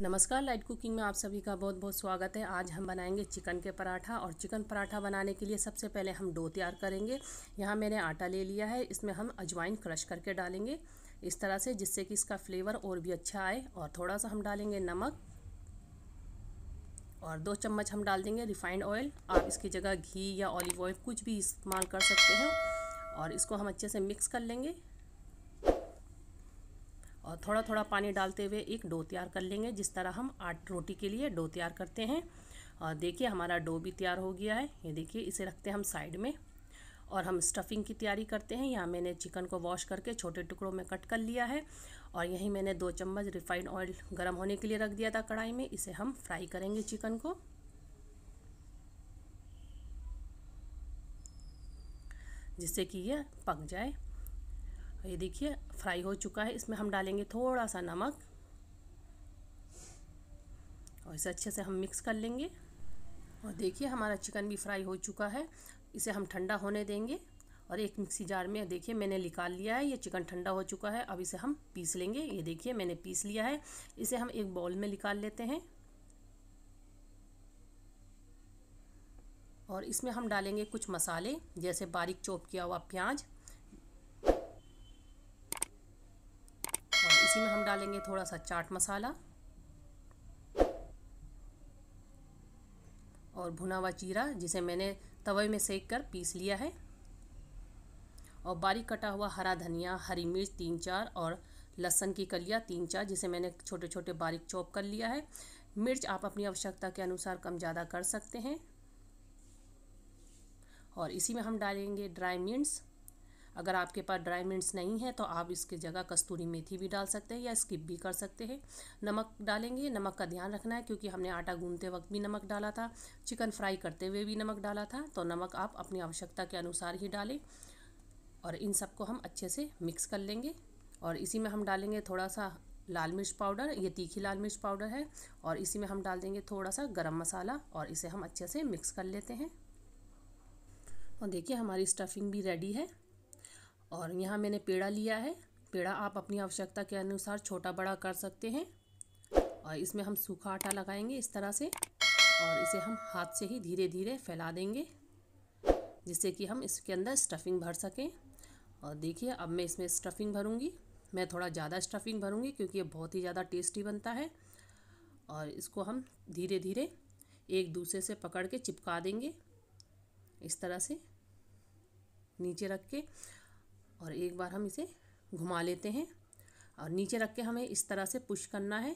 नमस्कार light cooking में आप सभी का बहुत बहुत स्वागत है आज हम बनाएंगे चिकन के पराठा और चिकन पराठा बनाने के लिए सबसे पहले हम डो तैयार करेंगे यहाँ मैंने आटा ले लिया है इसमें हम अजवाइन क्रश करके डालेंगे इस तरह से जिससे कि इसका फ्लेवर और भी अच्छा आए और थोड़ा सा हम डालेंगे नमक और दो चम्मच हम डाल देंगे रिफाइंड ऑयल आप इसकी जगह घी या ऑलिव ऑयल कुछ भी इस्तेमाल कर सकते हैं और इसको हम अच्छे से मिक्स कर लेंगे और थोड़ा थोड़ा पानी डालते हुए एक डो तैयार कर लेंगे जिस तरह हम आठ रोटी के लिए डो तैयार करते हैं और देखिए हमारा डो भी तैयार हो गया है ये देखिए इसे रखते हैं हम साइड में और हम स्टफ़िंग की तैयारी करते हैं यहाँ मैंने चिकन को वॉश करके छोटे टुकड़ों में कट कर लिया है और यहीं मैंने दो चम्मच रिफाइंड ऑयल गर्म होने के लिए रख दिया था कढ़ाई में इसे हम फ्राई करेंगे चिकन को जिससे कि यह पक जाए ये देखिए फ्राई हो चुका है इसमें हम डालेंगे थोड़ा सा नमक और इसे अच्छे से हम मिक्स कर लेंगे और देखिए हमारा चिकन भी फ्राई हो चुका है इसे हम ठंडा होने देंगे और एक मिक्सी जार में देखिए मैंने निकाल लिया है ये चिकन ठंडा हो चुका है अब इसे हम पीस लेंगे ये देखिए मैंने पीस लिया है इसे हम एक बॉल में निकाल लेते हैं और इसमें हम डालेंगे कुछ मसाले जैसे बारीक चॉप किया हुआ प्याज इसी में हम डालेंगे थोड़ा सा चाट मसाला और भुना हुआ जीरा जिसे मैंने तवे में सेक कर पीस लिया है और बारीक कटा हुआ हरा धनिया हरी मिर्च तीन चार और लहसन की कलियाँ तीन चार जिसे मैंने छोटे छोटे बारीक चॉप कर लिया है मिर्च आप अपनी आवश्यकता के अनुसार कम ज़्यादा कर सकते हैं और इसी में हम डालेंगे ड्राई मिर्च अगर आपके पास ड्राई मिर्च नहीं है तो आप इसके जगह कस्तूरी मेथी भी डाल सकते हैं या स्किप भी कर सकते हैं नमक डालेंगे नमक का ध्यान रखना है क्योंकि हमने आटा गूंधते वक्त भी नमक डाला था चिकन फ्राई करते हुए भी नमक डाला था तो नमक आप अपनी आवश्यकता के अनुसार ही डालें और इन सबको हम अच्छे से मिक्स कर लेंगे और इसी में हम डालेंगे थोड़ा सा लाल मिर्च पाउडर ये तीखी लाल मिर्च पाउडर है और इसी में हम डाल देंगे थोड़ा सा गरम मसाला और इसे हम अच्छे से मिक्स कर लेते हैं और देखिए हमारी स्टफिंग भी रेडी है और यहाँ मैंने पेड़ा लिया है पेड़ा आप अपनी आवश्यकता के अनुसार छोटा बड़ा कर सकते हैं और इसमें हम सूखा आटा लगाएंगे इस तरह से और इसे हम हाथ से ही धीरे धीरे फैला देंगे जिससे कि हम इसके अंदर स्टफिंग भर सकें और देखिए अब मैं इसमें स्टफिंग भरूंगी मैं थोड़ा ज़्यादा स्टफिंग भरूंगी क्योंकि ये बहुत ही ज़्यादा टेस्टी बनता है और इसको हम धीरे धीरे एक दूसरे से पकड़ के चिपका देंगे इस तरह से नीचे रख के और एक बार हम इसे घुमा लेते हैं और नीचे रख के हमें इस तरह से पुश करना है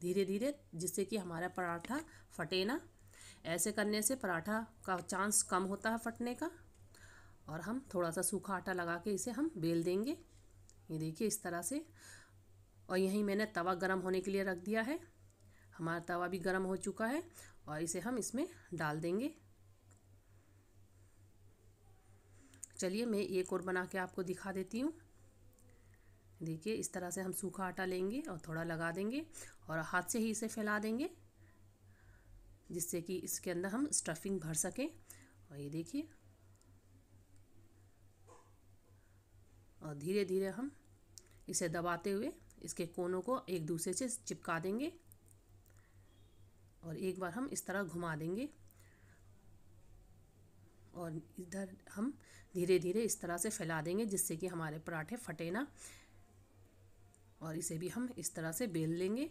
धीरे धीरे जिससे कि हमारा पराठा फटे ना ऐसे करने से पराठा का चांस कम होता है फटने का और हम थोड़ा सा सूखा आटा लगा के इसे हम बेल देंगे ये देखिए इस तरह से और यहीं मैंने तवा गरम होने के लिए रख दिया है हमारा तवा भी गरम हो चुका है और इसे हम इसमें डाल देंगे चलिए मैं एक और बना के आपको दिखा देती हूँ देखिए इस तरह से हम सूखा आटा लेंगे और थोड़ा लगा देंगे और हाथ से ही इसे फैला देंगे जिससे कि इसके अंदर हम स्टफिंग भर सकें और ये देखिए और धीरे धीरे हम इसे दबाते हुए इसके कोनों को एक दूसरे से चिपका देंगे और एक बार हम इस तरह घुमा देंगे और इधर हम धीरे धीरे इस तरह से फैला देंगे जिससे कि हमारे पराठे फटे ना और इसे भी हम इस तरह से बेल लेंगे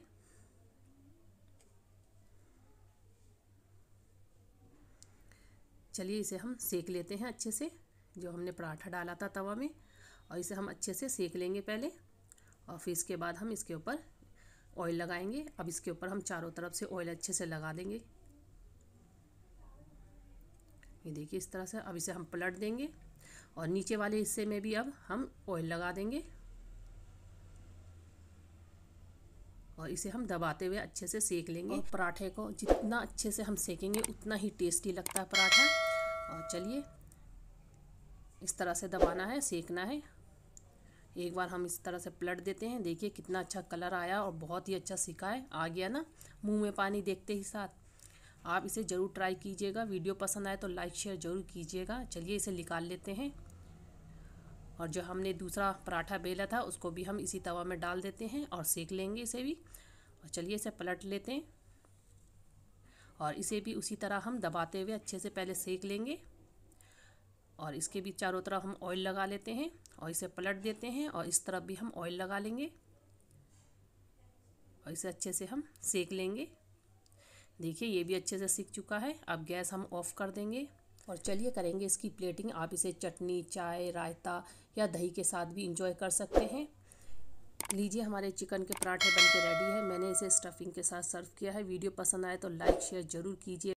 चलिए इसे हम सेक लेते हैं अच्छे से जो हमने पराठा डाला था तवा में और इसे हम अच्छे से सेक लेंगे पहले और फिर इसके बाद हम इसके ऊपर ऑयल लगाएंगे अब इसके ऊपर हम चारों तरफ से ऑयल अच्छे से लगा देंगे ये देखिए इस तरह से अब इसे हम पलट देंगे और नीचे वाले हिस्से में भी अब हम ऑयल लगा देंगे और इसे हम दबाते हुए अच्छे से सेक लेंगे पराठे को जितना अच्छे से हम सेकेंगे उतना ही टेस्टी लगता है पराठा और चलिए इस तरह से दबाना है सेकना है एक बार हम इस तरह से पलट देते हैं देखिए कितना अच्छा कलर आया और बहुत ही अच्छा सिका है आ गया ना मुंह में पानी देखते ही साथ आप इसे ज़रूर ट्राई कीजिएगा वीडियो पसंद आए तो लाइक शेयर ज़रूर कीजिएगा चलिए इसे निकाल लेते हैं और जो हमने दूसरा पराठा बेला था उसको भी हम इसी तवा में डाल देते हैं और सेक लेंगे इसे भी और चलिए इसे पलट लेते हैं और इसे भी उसी तरह हम दबाते हुए अच्छे से पहले सेक लेंगे और इसके भी चारों तरफ हम ऑयल लगा लेते हैं और इसे पलट देते हैं और इस तरफ भी हम ऑयल लगा लेंगे और इसे अच्छे से हम सेक लेंगे देखिए ये भी अच्छे से सीख चुका है अब गैस हम ऑफ़ कर देंगे और चलिए करेंगे इसकी प्लेटिंग आप इसे चटनी चाय रायता या दही के साथ भी इंजॉय कर सकते हैं लीजिए हमारे चिकन के पराठे बनके रेडी है मैंने इसे स्टफिंग के साथ सर्व किया है वीडियो पसंद आए तो लाइक शेयर ज़रूर कीजिए